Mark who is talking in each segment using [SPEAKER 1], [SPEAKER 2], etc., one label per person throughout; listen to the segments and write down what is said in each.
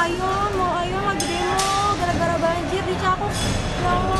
[SPEAKER 1] ayo mau ayo lagi demo gara-gara banjir di Cakung. Ya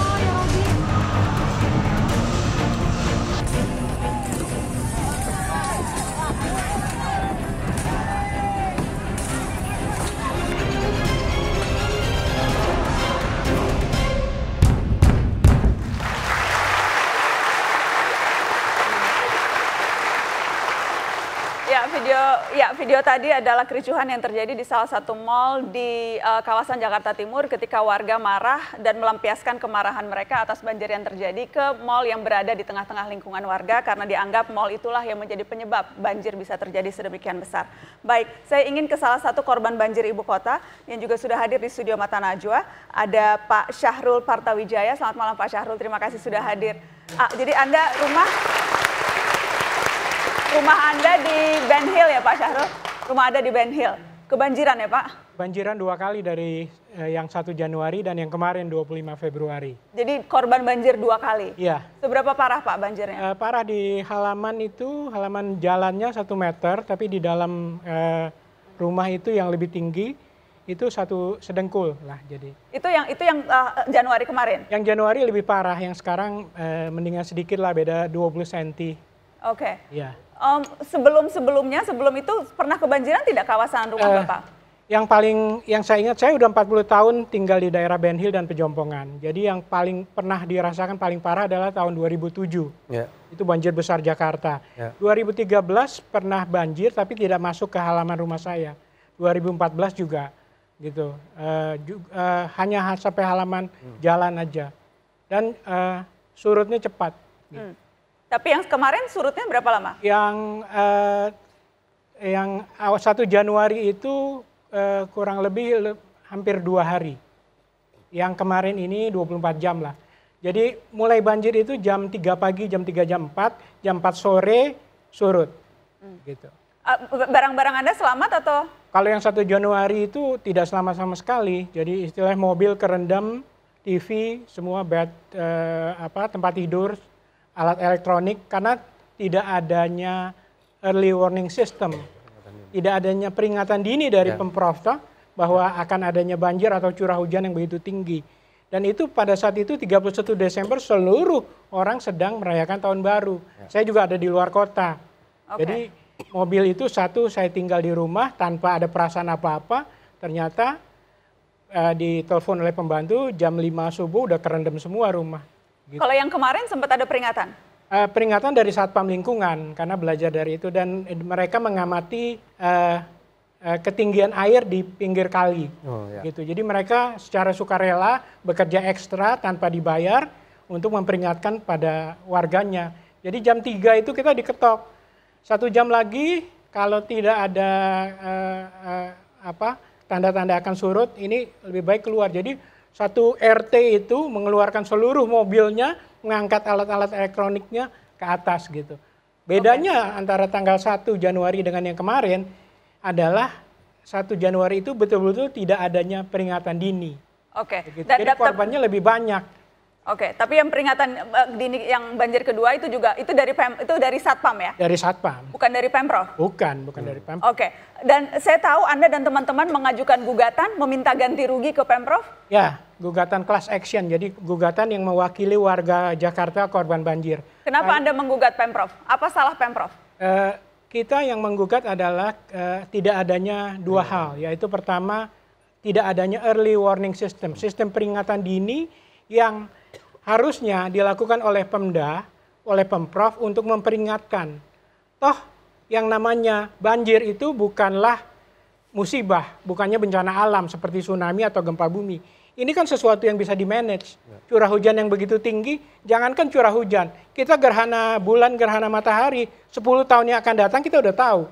[SPEAKER 1] Ya, video ya video tadi adalah kericuhan yang terjadi di salah satu mal di uh, kawasan Jakarta Timur ketika warga marah dan melampiaskan kemarahan mereka atas banjir yang terjadi ke mal yang berada di tengah-tengah lingkungan warga karena dianggap mal itulah yang menjadi penyebab banjir bisa terjadi sedemikian besar. Baik, saya ingin ke salah satu korban banjir ibu kota yang juga sudah hadir di studio Mata Najwa, ada Pak Syahrul Partawijaya. Selamat malam Pak Syahrul, terima kasih sudah hadir. Ah, jadi Anda rumah Rumah Anda di Ben Hill ya Pak Syahrul? Rumah Anda di Ben Hill. Kebanjiran ya Pak?
[SPEAKER 2] Banjiran dua kali dari eh, yang 1 Januari dan yang kemarin 25 Februari.
[SPEAKER 1] Jadi korban banjir dua kali? Iya. Seberapa parah Pak banjirnya?
[SPEAKER 2] Eh, parah di halaman itu, halaman jalannya satu meter, tapi di dalam eh, rumah itu yang lebih tinggi itu satu sedengkul lah
[SPEAKER 1] jadi itu yang itu yang uh, Januari kemarin yang Januari lebih parah yang sekarang
[SPEAKER 2] uh, mendingan sedikit lah beda 20 cm Oke. Okay. Ya.
[SPEAKER 1] Um, sebelum sebelumnya, sebelum itu pernah kebanjiran tidak kawasan rumah uh, bapak?
[SPEAKER 2] Yang paling yang saya ingat saya udah 40 tahun tinggal di daerah Ben Hill dan Pejompongan. Jadi yang paling pernah dirasakan paling parah adalah tahun 2007. Ya. Itu banjir besar Jakarta. Ya. 2013 pernah banjir tapi tidak masuk ke halaman rumah saya. 2014 juga gitu. Uh, ju, uh, hanya sampai halaman hmm. jalan aja. Dan uh, surutnya cepat.
[SPEAKER 1] Gitu. Hmm. Tapi yang kemarin surutnya berapa lama? Yang uh,
[SPEAKER 2] yang awal 1 Januari itu uh, kurang lebih le, hampir dua hari. Yang kemarin ini 24 jam lah. Jadi mulai banjir itu jam 3 pagi, jam 3, jam 4, jam 4 sore surut.
[SPEAKER 1] Hmm. Gitu. Ah, barang-barang Anda selamat atau?
[SPEAKER 2] Kalau yang 1 Januari itu tidak selamat sama sekali. Jadi istilah mobil kerendam, TV, semua bed, eh, apa tempat tidur alat elektronik karena tidak adanya early warning system, tidak adanya peringatan dini dari ya. pemprov toh, bahwa ya. akan adanya banjir atau curah hujan yang begitu tinggi. Dan itu pada saat itu 31 Desember seluruh orang sedang merayakan tahun baru. Ya. Saya juga ada di luar kota. Okay. Jadi mobil itu satu saya tinggal di rumah tanpa ada perasaan apa-apa. Ternyata uh, ditelepon oleh pembantu jam 5 subuh udah terendam semua rumah.
[SPEAKER 1] Gitu. Kalau yang kemarin sempat ada peringatan?
[SPEAKER 2] Uh, peringatan dari Satpam Lingkungan karena belajar dari itu dan mereka mengamati uh, uh, ketinggian air di pinggir kali. Oh, ya. Gitu. Jadi mereka secara sukarela bekerja ekstra tanpa dibayar untuk memperingatkan pada warganya. Jadi jam 3 itu kita diketok. Satu jam lagi kalau tidak ada uh, uh, apa tanda-tanda akan surut ini lebih baik keluar. Jadi satu RT itu mengeluarkan seluruh mobilnya, mengangkat alat-alat elektroniknya ke atas gitu. Bedanya okay. antara tanggal 1 Januari dengan yang kemarin adalah 1 Januari itu betul-betul tidak adanya peringatan dini.
[SPEAKER 1] Oke. Okay. Jadi korbannya
[SPEAKER 2] lebih banyak.
[SPEAKER 1] Oke, tapi yang peringatan eh, dini yang banjir kedua itu juga itu dari Pem, itu dari Satpam ya? Dari Satpam. Bukan dari Pemprov.
[SPEAKER 2] Bukan, bukan hmm. dari
[SPEAKER 1] Pemprov. Oke. Dan saya tahu Anda dan teman-teman mengajukan gugatan meminta ganti rugi ke Pemprov?
[SPEAKER 2] Ya, gugatan class action. Jadi gugatan yang mewakili warga Jakarta korban banjir.
[SPEAKER 1] Kenapa Anda menggugat Pemprov? Apa salah Pemprov?
[SPEAKER 2] Eh, kita yang menggugat adalah eh, tidak adanya dua hmm. hal, yaitu pertama tidak adanya early warning system, sistem peringatan dini yang harusnya dilakukan oleh Pemda, oleh Pemprov untuk memperingatkan. Toh yang namanya banjir itu bukanlah musibah, bukannya bencana alam seperti tsunami atau gempa bumi. Ini kan sesuatu yang bisa dimanage. Ya. Curah hujan yang begitu tinggi, jangankan curah hujan, kita gerhana bulan, gerhana matahari, 10 tahun yang akan datang kita udah tahu.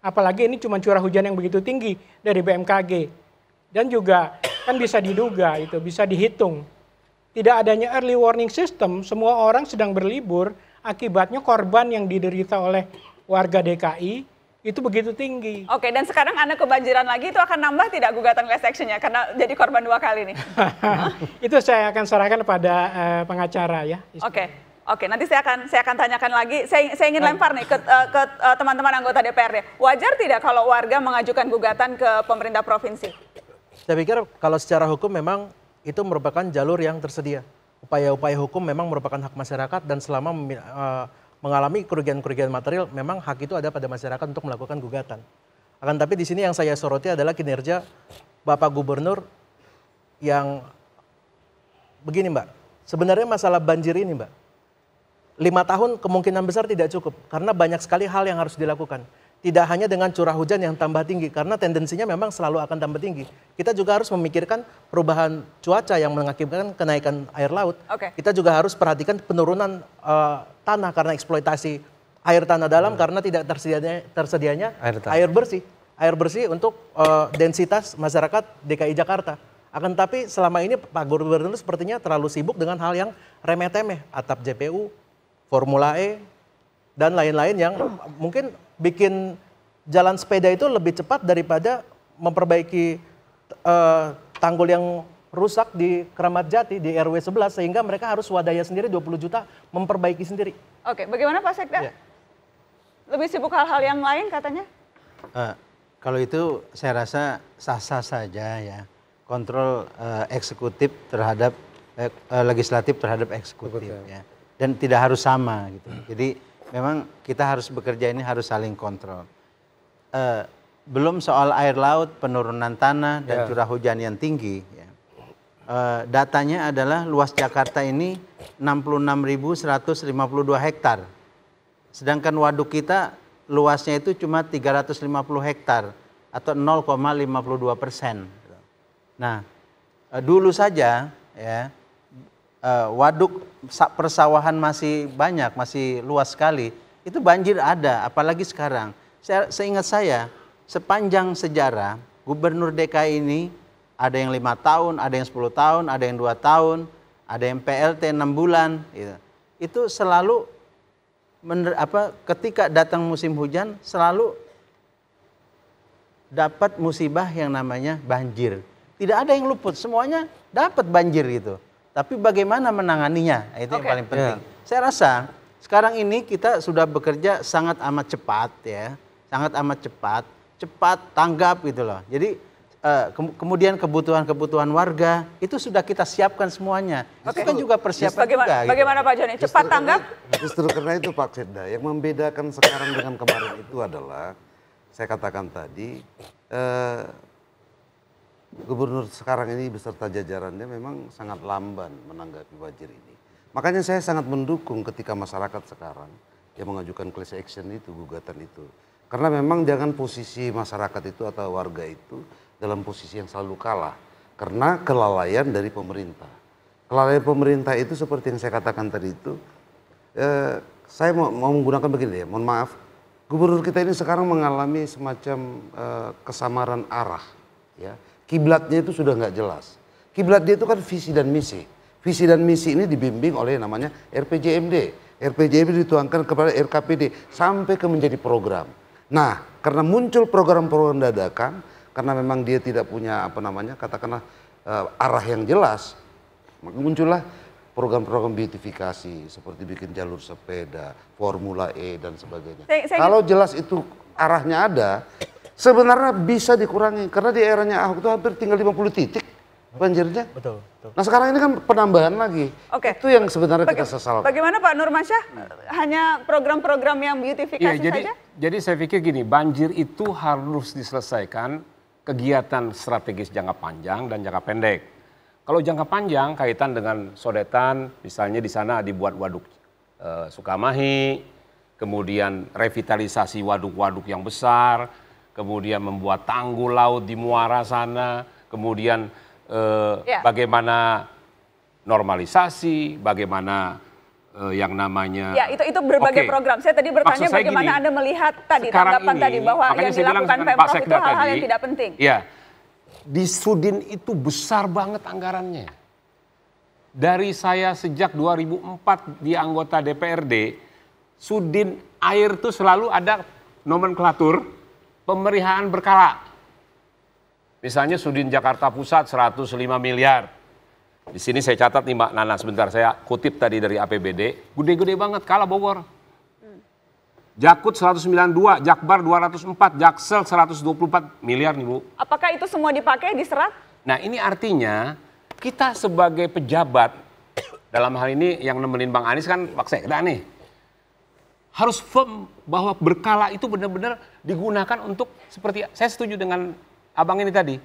[SPEAKER 2] Apalagi ini cuma curah hujan yang begitu tinggi dari BMKG. Dan juga kan bisa diduga itu, bisa dihitung tidak adanya early warning system, semua orang sedang berlibur, akibatnya korban yang diderita oleh warga DKI itu begitu tinggi.
[SPEAKER 1] Oke, dan sekarang Anda kebanjiran lagi itu akan nambah tidak gugatan class action karena jadi korban dua kali nih.
[SPEAKER 2] itu saya akan serahkan pada uh, pengacara ya.
[SPEAKER 1] Oke. Oke, nanti saya akan saya akan tanyakan lagi. Saya, saya ingin lempar nih ke eh, ke eh, teman-teman anggota DPRD. Ya. Wajar tidak kalau warga mengajukan gugatan ke pemerintah provinsi?
[SPEAKER 3] Saya pikir kalau secara hukum memang itu merupakan jalur yang tersedia. Upaya-upaya hukum memang merupakan hak masyarakat dan selama uh, mengalami kerugian-kerugian material, memang hak itu ada pada masyarakat untuk melakukan gugatan. Akan tapi di sini yang saya soroti adalah kinerja Bapak Gubernur yang begini Mbak, sebenarnya masalah banjir ini Mbak, lima tahun kemungkinan besar tidak cukup karena banyak sekali hal yang harus dilakukan tidak hanya dengan curah hujan yang tambah tinggi karena tendensinya memang selalu akan tambah tinggi. Kita juga harus memikirkan perubahan cuaca yang mengakibatkan kenaikan air laut. Okay. Kita juga harus perhatikan penurunan uh, tanah karena eksploitasi air tanah dalam hmm. karena tidak tersedianya tersedianya air, air bersih. Air bersih untuk uh, densitas masyarakat DKI Jakarta. Akan tapi selama ini Pak Gubernur sepertinya terlalu sibuk dengan hal yang remeh-temeh, atap JPU, Formula E dan lain-lain yang mungkin bikin jalan sepeda itu lebih cepat daripada memperbaiki uh, tanggul yang rusak di Keramat Jati di RW 11 sehingga mereka harus wadaya sendiri 20 juta memperbaiki sendiri.
[SPEAKER 1] Oke, bagaimana Pak Sekda? Ya. Lebih sibuk hal-hal yang lain katanya?
[SPEAKER 4] Uh, kalau itu saya rasa sah-sah saja ya. Kontrol uh, eksekutif terhadap uh, legislatif terhadap eksekutif Betul. ya. Dan tidak harus sama gitu. Jadi memang kita harus bekerja ini harus saling kontrol. Uh, belum soal air laut, penurunan tanah dan yeah. curah hujan yang tinggi. Ya. Uh, datanya adalah luas Jakarta ini 66.152 hektar, sedangkan waduk kita luasnya itu cuma 350 hektar atau 0,52 persen. Nah, eh, dulu saja ya Eh, waduk persawahan masih banyak, masih luas sekali. Itu banjir ada, apalagi sekarang. Saya, seingat saya, sepanjang sejarah gubernur DKI ini ada yang lima tahun, ada yang 10 tahun, ada yang dua tahun, ada yang PLT enam bulan. Gitu. Itu selalu mener, apa, ketika datang musim hujan selalu dapat musibah yang namanya banjir. Tidak ada yang luput, semuanya dapat banjir gitu tapi bagaimana menanganinya nah, itu okay. yang paling penting. Yeah. Saya rasa sekarang ini kita sudah bekerja sangat amat cepat ya, sangat amat cepat, cepat tanggap gitu loh. Jadi eh, kemudian kebutuhan-kebutuhan warga itu sudah kita siapkan semuanya. Okay. Itu kan juga persiapan bagaimana, juga. Gitu. Bagaimana
[SPEAKER 1] Pak Joni? Cepat justru tanggap? Karena,
[SPEAKER 5] justru karena itu Pak Seda, yang membedakan sekarang dengan kemarin itu adalah saya katakan tadi eh, gubernur sekarang ini beserta jajarannya memang sangat lamban menanggapi banjir ini. Makanya saya sangat mendukung ketika masyarakat sekarang yang mengajukan class action itu, gugatan itu. Karena memang jangan posisi masyarakat itu atau warga itu dalam posisi yang selalu kalah. Karena kelalaian dari pemerintah. Kelalaian pemerintah itu seperti yang saya katakan tadi itu, eh, saya mau, mau menggunakan begini ya, mohon maaf. Gubernur kita ini sekarang mengalami semacam eh, kesamaran arah. ya kiblatnya itu sudah nggak jelas. Kiblat dia itu kan visi dan misi. Visi dan misi ini dibimbing oleh namanya RPJMD. RPJMD dituangkan kepada RKPD sampai ke menjadi program. Nah, karena muncul program-program dadakan, karena memang dia tidak punya apa namanya, katakanlah uh, arah yang jelas, maka muncullah program-program beautifikasi seperti bikin jalur sepeda, Formula E dan sebagainya. Saya, saya... Kalau jelas itu arahnya ada, Sebenarnya bisa dikurangi karena di eranya Ahok itu hampir tinggal 50 titik banjirnya. Betul, betul. Nah sekarang ini kan penambahan lagi. Oke. Okay. Itu yang sebenarnya Baga kita sesal.
[SPEAKER 1] Bagaimana Pak Nurmansyah? Nah. Hanya program-program yang beautifikasi ya, jadi, saja?
[SPEAKER 5] Jadi saya pikir gini,
[SPEAKER 6] banjir itu harus diselesaikan kegiatan strategis jangka panjang dan jangka pendek. Kalau jangka panjang kaitan dengan sodetan, misalnya di sana dibuat waduk e, Sukamahi, kemudian revitalisasi waduk-waduk yang besar, kemudian membuat tanggul laut di muara sana, kemudian eh, yeah. bagaimana normalisasi, bagaimana eh, yang namanya Ya, itu itu berbagai okay. program.
[SPEAKER 1] Saya tadi bertanya saya bagaimana gini, Anda melihat tadi tanggapan ini, tadi bahwa yang dilakukan Pemprov itu hal-hal yang tidak penting. Ya,
[SPEAKER 6] Di Sudin itu besar banget anggarannya. Dari saya sejak 2004 di anggota DPRD, Sudin air itu selalu ada nomenklatur pemerihaan berkala. Misalnya Sudin Jakarta Pusat 105 miliar. Di sini saya catat nih Mbak Nana sebentar, saya kutip tadi dari APBD. Gede-gede banget, kalah Bogor. Hmm. Jakut 192, Jakbar 204, Jaksel 124 miliar nih Bu.
[SPEAKER 1] Apakah itu semua dipakai di
[SPEAKER 6] Nah ini artinya kita sebagai pejabat, dalam hal ini yang nemenin Bang Anies kan Pak Sekda nih harus firm bahwa berkala itu benar-benar digunakan untuk seperti saya setuju dengan abang ini tadi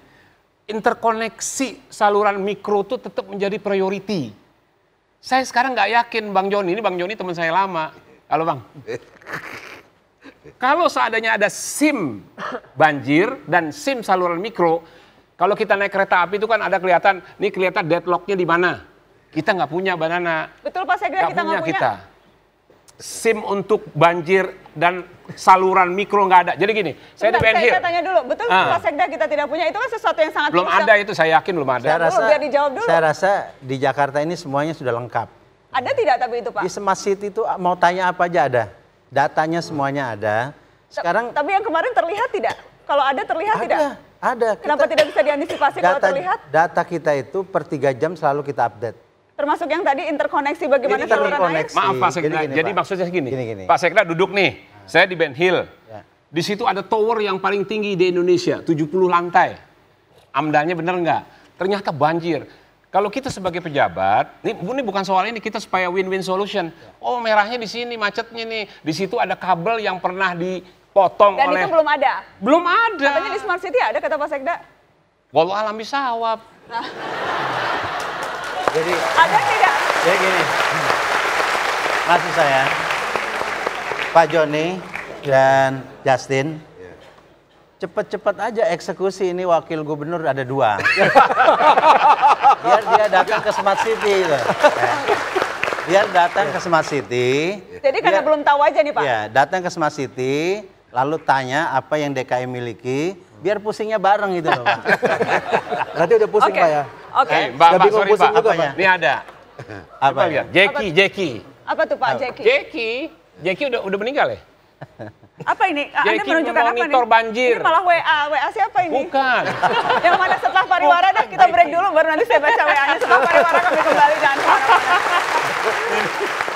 [SPEAKER 6] interkoneksi saluran mikro itu tetap menjadi priority. Saya sekarang nggak yakin Bang Joni ini Bang Joni teman saya lama. Kalau Bang. Kalau seadanya ada SIM banjir dan SIM saluran mikro, kalau kita naik kereta api itu kan ada kelihatan, ini kelihatan deadlocknya di mana. Kita nggak punya banana.
[SPEAKER 1] Betul Pak Sekda, kita nggak punya. Kita.
[SPEAKER 6] SIM untuk banjir dan saluran mikro nggak ada. Jadi
[SPEAKER 4] gini, Bentar, saya di Saya tanya
[SPEAKER 1] dulu, betul uh. Sekda kita tidak punya itu kan sesuatu yang sangat belum ada
[SPEAKER 4] itu saya yakin belum ada. Saya rasa, dulu, dulu. Saya rasa di Jakarta ini semuanya sudah lengkap.
[SPEAKER 1] Ada tidak tapi itu Pak? Di Smart
[SPEAKER 4] City itu ah, mau tanya apa aja ada. Datanya semuanya ada.
[SPEAKER 1] Sekarang tapi yang kemarin terlihat tidak? Kalau ada terlihat ada, tidak? Ada. Kenapa kita, tidak bisa diantisipasi data, kalau terlihat?
[SPEAKER 4] Data kita itu per 3 jam selalu kita update.
[SPEAKER 1] Termasuk yang tadi interkoneksi bagaimana gini, saluran air? Maaf Pak Sekda, gini, jadi Pak.
[SPEAKER 6] maksudnya gini. gini, gini. Pak Sekda duduk nih, saya di Ben Hill. Ya. Di situ ada tower yang paling tinggi di Indonesia, 70 lantai. Amdalnya bener nggak? Ternyata banjir. Kalau kita sebagai pejabat, ini, ini bukan soal ini, kita supaya win-win solution. Oh merahnya di sini, macetnya nih. Di situ ada kabel yang pernah dipotong Dan oleh... itu belum
[SPEAKER 1] ada? Belum ada. Katanya di Smart City ada kata Pak Sekda? Walau alam bisa, jadi ada tidak? Jadi gini.
[SPEAKER 4] masih saya Pak Joni dan Justin cepet-cepet aja eksekusi ini wakil gubernur ada dua biar dia datang ke Smart City gitu. biar datang ke Smart City
[SPEAKER 1] jadi biar, karena belum tahu aja nih Pak ya
[SPEAKER 4] datang ke Smart City lalu tanya apa yang DKI miliki biar pusingnya bareng gitu loh. Nanti udah pusing okay. Pak ya.
[SPEAKER 6] Oke. Okay. Hey, eh, mbak, sorry Pak, juga,
[SPEAKER 4] Ini ada. Apa, ya? Jeki, Jeki.
[SPEAKER 1] Apa tuh Pak Jeki? Jeki,
[SPEAKER 6] Jeki udah udah meninggal ya?
[SPEAKER 1] Apa ini? Ah, Anda menunjukkan apa nih? banjir. Ini malah WA. WA siapa ini? Bukan. Yang mana setelah pariwara dah kita break dulu baru nanti saya baca WA-nya. Setelah pariwara kami kembali dan